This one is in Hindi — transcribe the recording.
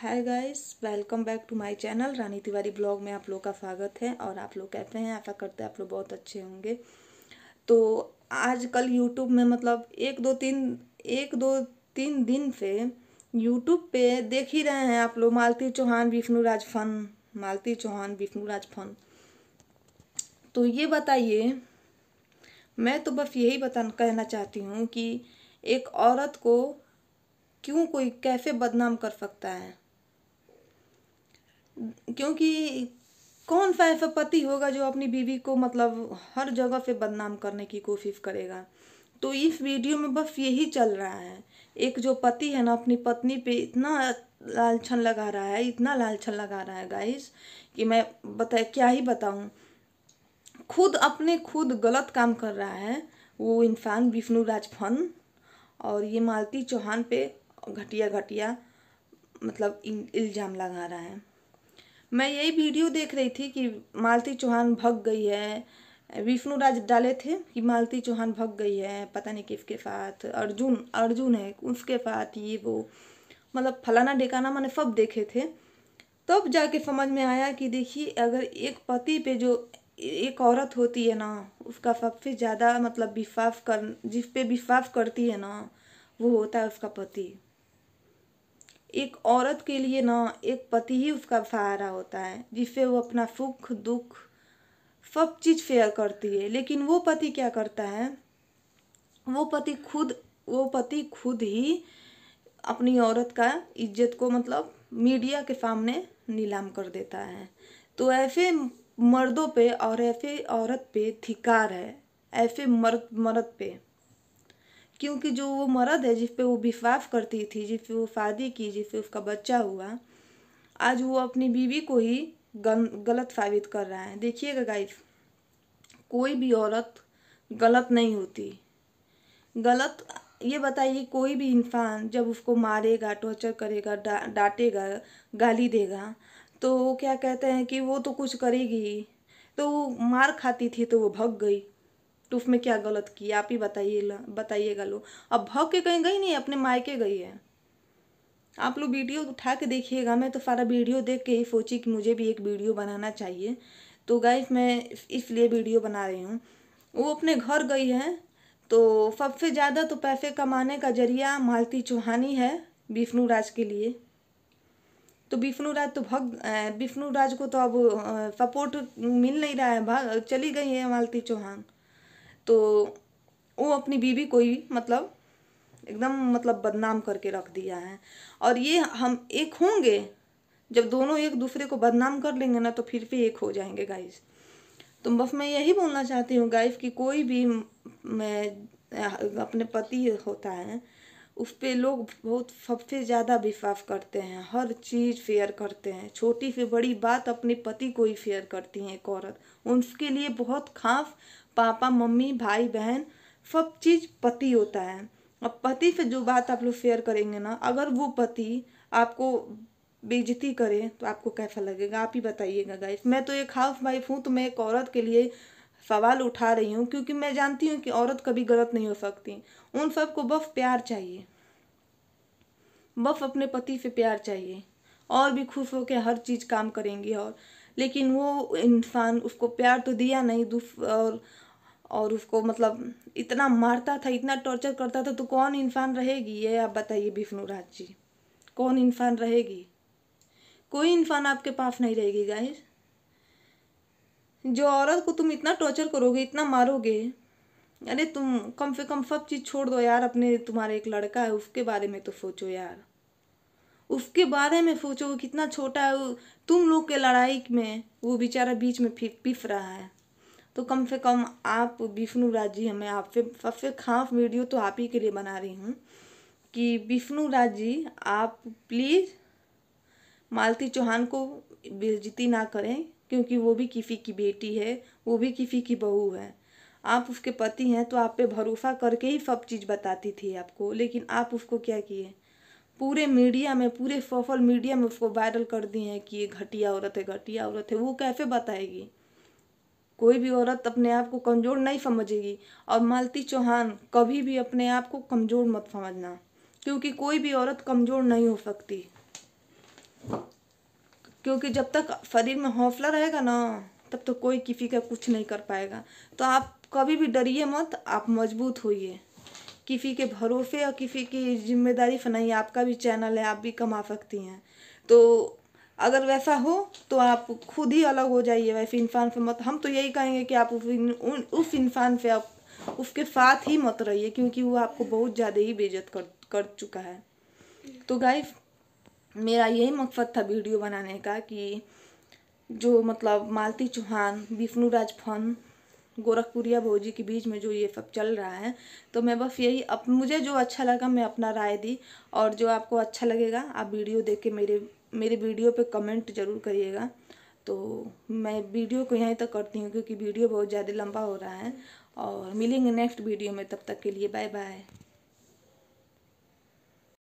hi guys welcome back to my channel Rani Tiwari blog में आप लोग का स्वागत है और आप लोग कहते हैं ऐसा करते हैं आप लोग बहुत अच्छे होंगे तो आज कल यूट्यूब में मतलब एक दो तीन एक दो तीन दिन से यूट्यूब पे देख ही रहे हैं आप लोग मालती चौहान विष्णु राज फन मालती चौहान विष्णु राज फन तो ये बताइए मैं तो बस यही बता कहना चाहती हूँ कि एक औरत को क्यों कोई कैसे बदनाम कर सकता है क्योंकि कौन सा ऐसा पति होगा जो अपनी बीवी को मतलब हर जगह से बदनाम करने की कोशिश करेगा तो इस वीडियो में बस यही चल रहा है एक जो पति है ना अपनी पत्नी पे इतना लालछन लगा रहा है इतना लालछन लगा रहा है गाइस कि मैं बता क्या ही बताऊँ खुद अपने खुद गलत काम कर रहा है वो इंसान विष्णु राजफन और ये मालती चौहान पे घटिया घटिया मतलब इल्ज़ाम लगा रहा है मैं यही वीडियो देख रही थी कि मालती चौहान भग गई है विष्णु राज डाले थे कि मालती चौहान भग गई है पता नहीं किसके साथ अर्जुन अर्जुन है उसके साथ ये वो मतलब फलाना डेकाना मैंने सब देखे थे तब तो जाके समझ में आया कि देखिए अगर एक पति पे जो एक औरत होती है ना उसका सबसे ज़्यादा मतलब विश्वास कर जिस पे विश्वास करती है ना वो होता है उसका पति एक औरत के लिए ना एक पति ही उसका सहारा होता है जिससे वो अपना सुख दुख सब चीज़ शेयर करती है लेकिन वो पति क्या करता है वो पति खुद वो पति खुद ही अपनी औरत का इज्जत को मतलब मीडिया के सामने नीलाम कर देता है तो ऐसे मर्दों पे और ऐसे औरत पे थिकार है ऐसे मर्द मर्द पे क्योंकि जो वो मर्द है जिस पे वो विश्वास करती थी जिस पे वो शादी की जिस पे उसका बच्चा हुआ आज वो अपनी बीवी को ही गन गलत साबित कर रहा है देखिएगा गाइस कोई भी औरत गलत नहीं होती गलत ये बताइए कोई भी इंसान जब उसको मारेगा टॉर्चर करेगा डा, डांटेगा गाली देगा तो वो क्या कहते हैं कि वो तो कुछ करेगी तो वो मार खाती थी तो वो भग गई टूफ में क्या गलत किया आप ही बताइए बताइएगा लोग अब भग के कहीं गई नहीं अपने मायके गई है आप लोग वीडियो उठा के देखिएगा मैं तो सारा वीडियो देख के ही सोची कि मुझे भी एक वीडियो बनाना चाहिए तो गाइस मैं इसलिए वीडियो बना रही हूँ वो अपने घर गई है तो सबसे ज़्यादा तो पैसे कमाने का जरिया मालती चौहानी है विष्णु राज के लिए तो विष्णु राज तो भग विष्णु राज को तो अब सपोर्ट मिल नहीं रहा है भाग चली गई है मालती चौहान तो वो अपनी बीवी को ही मतलब एकदम मतलब बदनाम करके रख दिया है और ये हम एक होंगे जब दोनों एक दूसरे को बदनाम कर लेंगे ना तो फिर भी एक हो जाएंगे गाइस तो बस मैं यही बोलना चाहती हूँ गाइस कि कोई भी मैं अपने पति होता है उस पर लोग बहुत सबसे ज़्यादा विश्वास करते हैं हर चीज़ फेयर करते हैं छोटी से बड़ी बात अपने पति को ही फेयर करती हैं एक औरत उनके लिए बहुत खास पापा मम्मी भाई बहन सब चीज़ पति होता है अब पति से जो बात आप लोग शेयर करेंगे ना अगर वो पति आपको बेजती करे तो आपको कैसा लगेगा आप ही बताइएगा गाइस मैं तो एक हाउस वाइफ हूँ तो मैं एक औरत के लिए सवाल उठा रही हूँ क्योंकि मैं जानती हूँ कि औरत कभी गलत नहीं हो सकती उन सबको बस प्यार चाहिए बस अपने पति से प्यार चाहिए और भी खुश होकर हर चीज़ काम करेंगी और लेकिन वो इंसान उसको प्यार तो दिया नहीं और और उसको मतलब इतना मारता था इतना टॉर्चर करता था तो कौन इंसान रहेगी ये आप बताइए विष्णु राज जी कौन इंसान रहेगी कोई इंसान आपके पास नहीं रहेगी गाइस जो औरत को तुम इतना टॉर्चर करोगे इतना मारोगे अरे तुम कम से कम सब चीज़ छोड़ दो यार अपने तुम्हारे एक लड़का है उसके बारे में तो सोचो यार उसके बारे में सोचो कितना छोटा है तुम लोग के लड़ाई में वो बेचारा बीच में पिस रहा है तो कम से कम आप विष्णु राज जी हमें आपसे सबसे खास वीडियो तो आप ही के लिए बना रही हूँ कि विष्णु राज जी आप प्लीज़ मालती चौहान को बेजती ना करें क्योंकि वो भी किसी की बेटी है वो भी किसी की बहू है आप उसके पति हैं तो आप पे भरोसा करके ही सब चीज़ बताती थी आपको लेकिन आप उसको क्या किए पूरे मीडिया में पूरे सोशल मीडिया में उसको वायरल कर दिए हैं कि ये घटिया औरत है घटिया औरत है वो कैसे बताएगी कोई भी औरत अपने आप को कमज़ोर नहीं समझेगी और मालती चौहान कभी भी अपने आप को कमज़ोर मत समझना क्योंकि कोई भी औरत कमज़ोर नहीं हो सकती क्योंकि जब तक शरीर में हौसला रहेगा ना तब तो कोई किसी का कुछ नहीं कर पाएगा तो आप कभी भी डरिए मत आप मजबूत होइए किसी के भरोसे और किसी की जिम्मेदारी नहीं आपका भी चैनल है आप भी कमा सकती हैं तो अगर वैसा हो तो आप खुद ही अलग हो जाइए वैसे इंसान से मत हम तो यही कहेंगे कि आप उस इंसान से आप उसके साथ ही मत रहिए क्योंकि वो आपको बहुत ज़्यादा ही बेजत कर कर चुका है तो गाइस मेरा यही मकसद था वीडियो बनाने का कि जो मतलब मालती चौहान विष्णु राज फन गोरखपुरिया भोजी के बीच में जो ये सब चल रहा है तो मैं बस यही अप मुझे जो अच्छा लगा मैं अपना राय दी और जो आपको अच्छा लगेगा आप वीडियो देख के मेरे मेरे वीडियो पे कमेंट ज़रूर करिएगा तो मैं वीडियो को यहीं तक करती हूँ क्योंकि वीडियो बहुत ज़्यादा लंबा हो रहा है और मिलेंगे नेक्स्ट वीडियो में तब तक के लिए बाय बाय